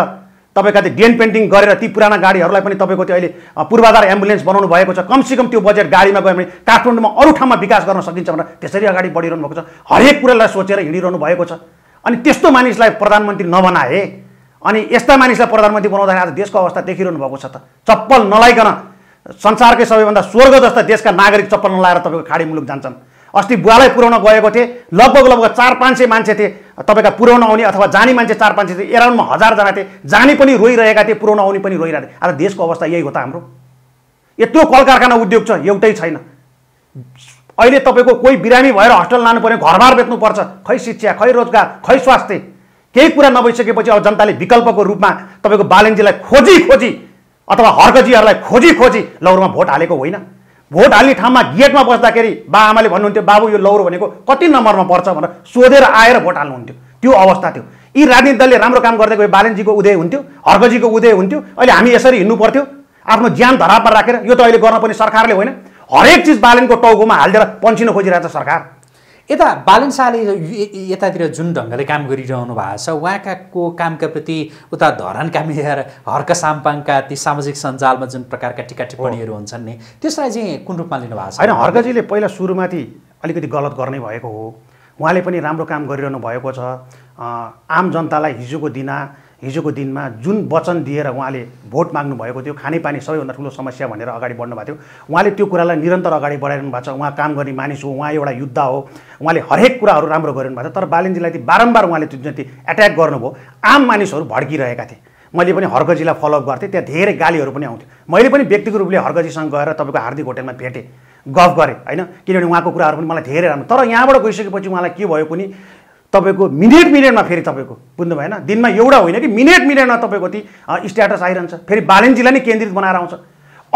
[SPEAKER 1] तपाईँका त्यो डेन पेन्टिङ गरेर ती पुराना गाडीहरूलाई पनि तपाईँको त्यो अहिले पूर्वाधार एम्बुलेन्स बनाउनु भएको छ कमसेकम त्यो बजेट गाडीमा गयो भने काठमाडौँमा अरू ठाउँमा विकास गर्न सकिन्छ भनेर त्यसरी अगाडि बढिरहनु भएको छ हरेक कुरालाई सोचेर हिँडिरहनु भएको छ अनि त्यस्तो मानिसलाई प्रधानमन्त्री नबनाए अनि यस्ता मानिसलाई प्रधानमन्त्री बनाउँदाखेरि आज देशको अवस्था देखिरहनु भएको छ त चप्पल नलाइकन संसारकै सबैभन्दा स्वर्ग जस्ता देशका नागरिक चप्पल नलाएर तपाईँको खाडी मुलुक जान्छन् अस्ति बुवालाई पुर्याउन गएको थिएँ लगभग लगभग चार पाँच सय मान्छे थिए तपाईँका पुर्याउन आउने अथवा जाने मान्छे चार पाँच सय थिए एराउन्डमा हजारजना थिए जाने पनि रोइरहेका थिए पुर्याउन आउने पनि रोइरहेको थिए आज देशको अवस्था यही हो त हाम्रो यत्रो कल कारखाना उद्योग छ एउटै छैन अहिले तपाईँको कोही बिरामी भएर हस्टेल लानु पर्यो घरबार बेच्नुपर्छ खै शिक्षा खै रोजगार खै स्वास्थ्य केही कुरा नभइसकेपछि अब जनताले विकल्पको रूपमा तपाईँको बालनजीलाई खोजी खोजी अथवा हर्कजीहरूलाई खोजी खोजी लौरोमा भोट हालेको होइन भोट हाल्ने ठाउँमा गेटमा बस्दाखेरि बा आमाले भन्नुहुन्थ्यो बाबु यो लौरो भनेको कति नम्बरमा पर्छ भनेर सोधेर आएर भोट हाल्नुहुन्थ्यो त्यो अवस्था थियो यी राजनीति दलले राम्रो काम गर्दै गए बालनजीको उदय हुन्थ्यो हर्कजीको उदय हुन्थ्यो अहिले हामी यसरी हिँड्नु पर्थ्यो आफ्नो ज्यान धरापर
[SPEAKER 2] राखेर यो त अहिले गर्न पनि सरकारले होइन हरेक चिज बालनको टाउकोमा हालिदिएर पन्सिन खोजिरहेको छ सरकार यता बालन शाहले यतातिर जुन ढङ्गले काम गरिरहनु भएको छ उहाँका को कामका प्रति उता धरान कामिएर हर्क साम्पाङका ती सामाजिक सञ्जालमा जुन प्रकारका टिका टिप्पणीहरू हुन्छन् नि त्यसलाई चाहिँ कुन रूपमा लिनुभएको छ होइन हर्कजीले
[SPEAKER 1] पहिला सुरुमाथि अलिकति गलत गर्ने भएको हो उहाँले पनि राम्रो काम गरिरहनु भएको छ आम जनतालाई हिजोको दिना हिजोको दिनमा जुन वचन दिएर उहाँले भोट माग्नु भएको थियो खानेपानी सबैभन्दा ठुलो समस्या भनेर अगाडि बढ्नु भएको थियो उहाँले त्यो कुरालाई निरन्तर अगाडि बढाइरहनु भएको छ उहाँ काम गर्ने मानिस हो उहाँ एउटा युद्ध हो उहाँले हरेक कुराहरू राम्रो गरिरहनु भएको छ तर बालिनजीलाई त्यो बारम्बार उहाँले त्यो जति एट्याक गर्नुभयो आम मानिसहरू भड्किरहेका थिए मैले पनि हर्गजीलाई फलोअप गर्थेँ त्यहाँ धेरै गालीहरू पनि आउँथ्यो मैले पनि व्यक्तिगत रूपले हर्गजीसँग गएर तपाईँको हार्दिक होटेलमा भेटेँ गफ गरेँ होइन किनभने उहाँको कुराहरू पनि मलाई धेरै राम्रो तर यहाँबाट गइसकेपछि उहाँलाई के भयो पनि तपाईँको मिनेट मिनेटमा फेरि तपाईँको बुझ्नु भएन दिनमा एउटा होइन कि मिनेट मिनेटमा तपाईँको ती स्ट्याटस आइरहन्छ फेरि बालेन्जीलाई नै केन्द्रित बनाएर आउँछ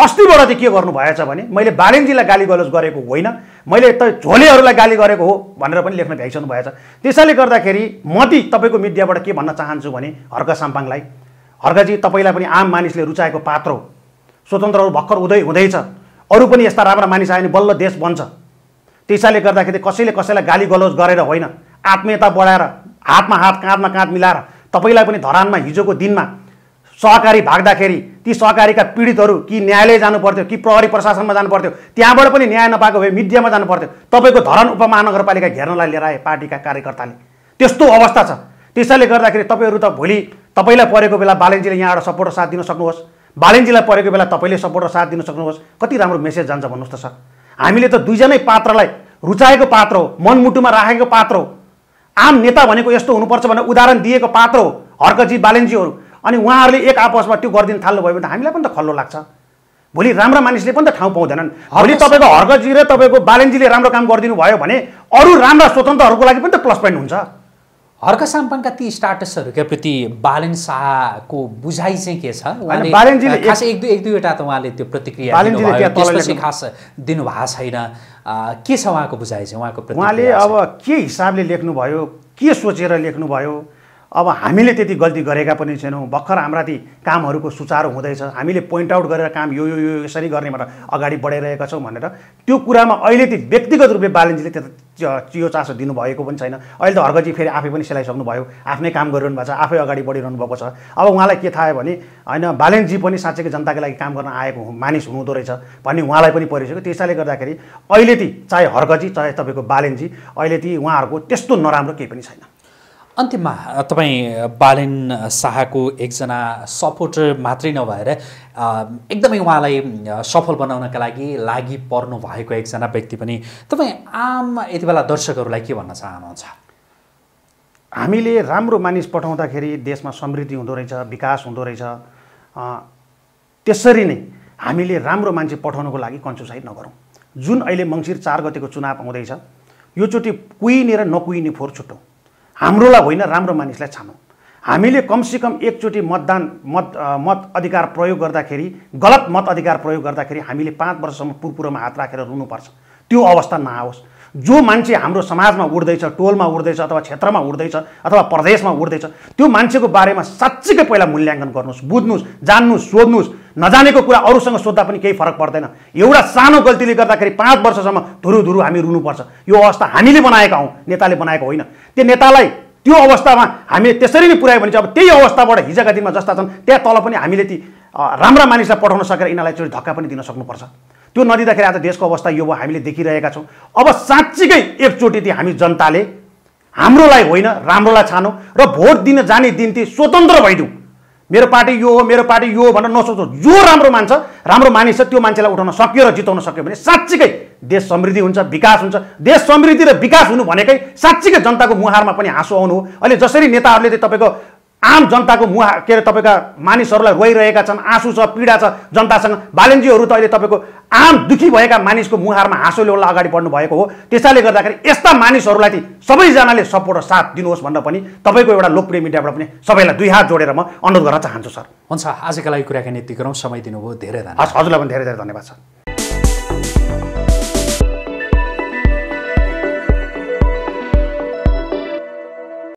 [SPEAKER 1] अस्तिबाट चाहिँ के गर्नु भएछ भने मैले बालेन्जीलाई गाली गलोज गरेको होइन मैले त झोलेहरूलाई गाली गरेको हो भनेर पनि लेख्न भ्याइसक्नु भएछ त्यसैले गर्दाखेरि म ती तपाईँको मिडियाबाट के भन्न चाहन्छु भने हर्क साम्पाङलाई हर्कजी तपाईँलाई पनि आम मानिसले रुचाएको पात्र हो स्वतन्त्रहरू भर्खर उदय हुँदैछ अरू पनि यस्ता राम्रा मानिस आयो भने बल्ल देश बन्छ त्यसैले गर्दाखेरि कसैले कसैलाई गाली गलोज गरेर होइन आत्मीयता बढाएर हातमा हात काँधमा काँध मिलाएर तपाईँलाई पनि धरानमा हिजोको दिनमा सहकारी भाग्दाखेरि ती सहकारीका पीडितहरू कि न्यायालय जानु पर्थ्यो कि प्रहरी प्रशासनमा जानु पर्थ्यो त्यहाँबाट पनि न्याय नपाएको भए मिडियामा जानु पर्थ्यो तपाईँको धरान उपमहानगरपालिका घेर्नलाई लिएर आए पार्टीका कार्यकर्ताले त्यस्तो अवस्था छ त्यसैले गर्दाखेरि तपाईँहरू त भोलि तपाईँलाई परेको बेला बालेन्जीले यहाँबाट सपोर्ट र साथ दिन सक्नुहोस् बालेन्जीलाई परेको बेला तपाईँले सपोर्ट र साथ दिन सक्नुहोस् कति राम्रो मेसेज जान्छ भन्नुहोस् त सर हामीले त दुईजनै पात्रलाई रुचाएको पात्र हो मनमुटुमा राखेको पात्र हो आम नेता भनेको यस्तो हुनुपर्छ भनेर उदाहरण दिएको पात्र हो हर्कजी बालेन्जीहरू अनि उहाँहरूले एक आपसमा त्यो गरिदिनु थाल्नुभयो भने त हामीलाई पनि त खल्लो लाग्छ भोलि राम्रा मानिसले पनि त ठाउँ पाउँदैनन् भोलि तपाईँको हर्कजी र तपाईँको बालेन्जीले राम्रो काम गरिदिनु भयो भने अरू राम्रा स्वतन्त्रहरूको लागि पनि त प्लस पोइन्ट हुन्छ
[SPEAKER 2] हर्क साम्पाङका ती स्टाटसहरूका प्रति बालन शाहको बुझाइ चाहिँ के छ खास एक दुई एक दुईवटा त उहाँले त्यो प्रतिक्रिया खास दिनुभएको छैन के छ उहाँको बुझाइ चाहिँ उहाँको
[SPEAKER 1] उहाँले अब के हिसाबले लेख्नुभयो के सोचेर लेख्नुभयो अब हामीले त्यति गल्ती गरेका पनि छैनौँ भर्खर हाम्रा ती कामहरूको सुचारू हुँदैछ हामीले पोइन्ट आउट गरेर काम यो यो यो यसरी भनेर अगाडि बढाइरहेका छौँ भनेर त्यो कुरामा अहिले ती व्यक्तिगत रूपले बालनजीले त्यता चियो चासो दिनुभएको पनि छैन अहिले त हर्गजी फेरि आफै पनि सेलाइसक्नु भयो आफ्नै काम गरिरहनु भएको छ आफै अगाडि बढिरहनु भएको छ अब उहाँलाई के थाहा भने होइन बालेनजी पनि साँच्चैको जनताको लागि काम गर्न आएको मानिस हुनुहुँदो रहेछ भन्ने उहाँलाई पनि परिसक्यो त्यसैले गर्दाखेरि अहिले ती चाहे हर्गजी चाहे तपाईँको बालेनजी अहिले ती उहाँहरूको त्यस्तो नराम्रो केही पनि छैन
[SPEAKER 2] अन्तिममा तपाईँ बालिन शाहको एकजना सपोर्टर मात्रै नभएर एकदमै उहाँलाई सफल बनाउनका लागि लागि पर्नु भएको एकजना व्यक्ति पनि तपाईँ आम यति बेला दर्शकहरूलाई के भन्न चाहनुहुन्छ हामीले राम्रो मानिस पठाउँदाखेरि देशमा
[SPEAKER 1] समृद्धि हुँदो रहेछ विकास हुँदो रहेछ त्यसरी नै हामीले राम्रो मान्छे पठाउनुको लागि कन्सुसाइड नगरौँ जुन अहिले मङ्सिर चार गतिको चुनाव आउँदैछ योचोटि कुहिने र नकुहिने फोहोर छुट्टौँ
[SPEAKER 2] हाम्रोलाई होइन
[SPEAKER 1] राम्रो मानिसलाई छानौँ हामीले कमसेकम एकचोटि मतदान मत मत अधिकार प्रयोग गर्दाखेरि गलत मत अधिकार प्रयोग गर्दाखेरि हामीले पाँच वर्षसम्म पुरपुरोमा हात राखेर रुनुपर्छ त्यो अवस्था नआओस् जो मान्छे हाम्रो समाजमा उठ्दैछ टोलमा उड्दैछ अथवा क्षेत्रमा उठ्दैछ अथवा प्रदेशमा उठ्दैछ त्यो मान्छेको बारेमा साँच्चीकै पहिला मूल्याङ्कन गर्नुहोस् बुझ्नुहोस् जान्नुहोस् सोध्नुहोस् नजानेको कुरा अरूसँग सोद्धा पनि केही फरक पर्दैन एउटा सानो गल्तीले गर्दाखेरि पाँच वर्षसम्म धुरु धुरु हामी रुनुपर्छ यो अवस्था हामीले बनाएका हौँ नेताले बनाएको होइन त्यो नेतालाई त्यो अवस्थामा हामीले त्यसरी नै पुऱ्यायो भने चाहिँ अब त्यही अवस्थाबाट हिजोका दिनमा जस्ता छन् त्यहाँ तल पनि हामीले ती राम्रा मानिसलाई पठाउन सकेर यिनीहरूलाई चाहिँ धक्का पनि दिन सक्नुपर्छ त्यो नदिँदाखेरि आज देशको अवस्था यो भयो हामीले देखिरहेका छौँ अब साँच्चीकै एकचोटि ती हामी जनताले हाम्रोलाई होइन राम्रोलाई छानौँ र भोट दिन जाने दिन ती स्वतन्त्र भइदिउँ मेरो पार्टी यो हो मेरो पार्टी यो हो भनेर नसोच्नु जो राम्रो मान्छ राम्रो मानिस छ त्यो मान्छेलाई उठाउन सक्यो र जिताउन सक्यो भने साँच्चीकै देश समृद्धि हुन्छ विकास हुन्छ देश समृद्धि र विकास हुनु भनेकै साँच्चीकै जनताको मुहारमा पनि हाँसो आउनु हो अहिले जसरी नेताहरूले चाहिँ तपाईँको आम जनताको मुहा के अरे तपाईँका मानिसहरूलाई रोइरहेका छन् आँसु छ पीडा छ जनतासँग बालेन्जीहरू त अहिले तपाईँको आम दुखी भएका मानिसको मुहारमा हाँसो ल्याउनलाई अगाडि बढ्नु भएको हो त्यसैले गर्दाखेरि यस्ता मानिसहरूलाई सबैजनाले सपोर्ट र साथ दिनुहोस् भनेर पनि तपाईँको एउटा लोकप्रिय मिडियाबाट पनि सबैलाई दुई
[SPEAKER 2] हात जोडेर म अनुरोध गर्न चाहन्छु सर हुन्छ आजका लागि कुराकानी यति गरौँ समय दिनुभयो धेरै धन्यवाद हजुरलाई पनि धेरै धेरै धन्यवाद सर